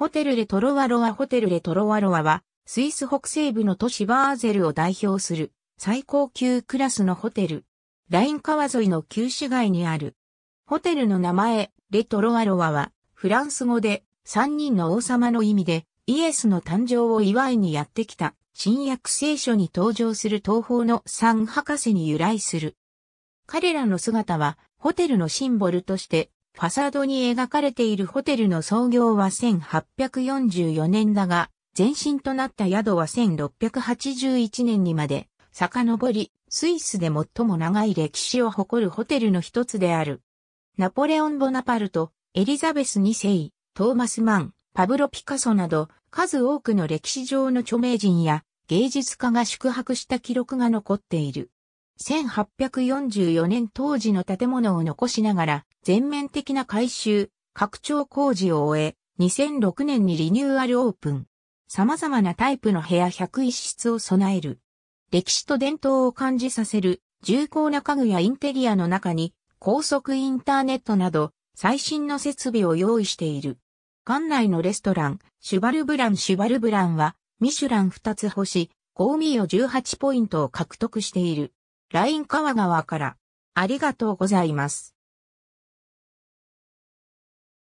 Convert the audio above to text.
ホテルレトロワロワホテルレトロワロワは、スイス北西部の都市バーゼルを代表する最高級クラスのホテル。ライン川沿いの旧市街にある。ホテルの名前、レトロワロワは、フランス語で三人の王様の意味で、イエスの誕生を祝いにやってきた、新約聖書に登場する東方の三博士に由来する。彼らの姿は、ホテルのシンボルとしてファサードに描かれているホテルの創業は1844年だが、前身となった宿は1681年にまで遡り、スイスで最も長い歴史を誇るホテルの一つである。ナポレオン・ボナパルト、エリザベス2世、トーマス・マン、パブロ・ピカソなど、数多くの歴史上の著名人や芸術家が宿泊した記録が残っている。1844年当時の建物を残しながら、全面的な改修、拡張工事を終え、2006年にリニューアルオープン。様々なタイプの部屋101室を備える。歴史と伝統を感じさせる重厚な家具やインテリアの中に高速インターネットなど最新の設備を用意している。館内のレストラン、シュバルブランシュバルブランはミシュラン2つ星、ゴーミーを18ポイントを獲得している。ライン川川から。ありがとうございます。